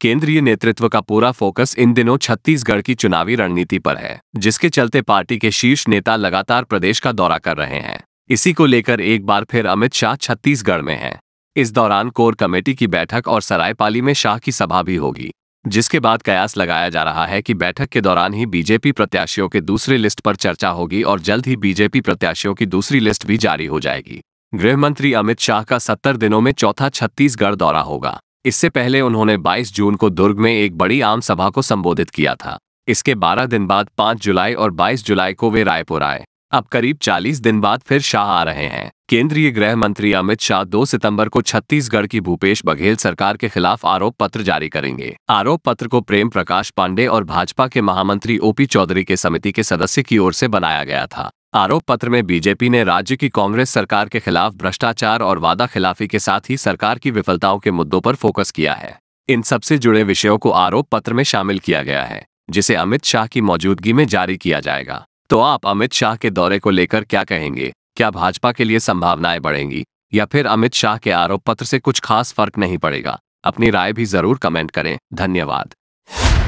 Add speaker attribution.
Speaker 1: केंद्रीय नेतृत्व का पूरा फोकस इन दिनों छत्तीसगढ़ की चुनावी रणनीति पर है जिसके चलते पार्टी के शीर्ष नेता लगातार प्रदेश का दौरा कर रहे हैं इसी को लेकर एक बार फिर अमित शाह छत्तीसगढ़ में हैं इस दौरान कोर कमेटी की बैठक और सरायपाली में शाह की सभा भी होगी जिसके बाद कयास लगाया जा रहा है कि बैठक के दौरान ही बीजेपी प्रत्याशियों के दूसरी लिस्ट पर चर्चा होगी और जल्द ही बीजेपी प्रत्याशियों की दूसरी लिस्ट भी जारी हो जाएगी गृह मंत्री अमित शाह का सत्तर दिनों में चौथा छत्तीसगढ़ दौरा होगा इससे पहले उन्होंने 22 जून को दुर्ग में एक बड़ी आम सभा को संबोधित किया था इसके 12 दिन बाद 5 जुलाई और 22 जुलाई को वे रायपुर आए अब करीब 40 दिन बाद फिर शाह आ रहे हैं केंद्रीय गृह मंत्री अमित शाह 2 सितंबर को छत्तीसगढ़ की भूपेश बघेल सरकार के खिलाफ आरोप पत्र जारी करेंगे आरोप पत्र को प्रेम प्रकाश पांडे और भाजपा के महामंत्री ओपी चौधरी के समिति के सदस्य की ओर से बनाया गया था आरोप पत्र में बीजेपी ने राज्य की कांग्रेस सरकार के खिलाफ भ्रष्टाचार और वादा खिलाफी के साथ ही सरकार की विफलताओं के मुद्दों पर फोकस किया है इन सबसे जुड़े विषयों को आरोप पत्र में शामिल किया गया है जिसे अमित शाह की मौजूदगी में जारी किया जाएगा तो आप अमित शाह के दौरे को लेकर क्या कहेंगे क्या भाजपा के लिए संभावनाएं बढ़ेंगी या फिर अमित शाह के आरोप पत्र से कुछ खास फर्क नहीं पड़ेगा अपनी राय भी जरूर कमेंट करें धन्यवाद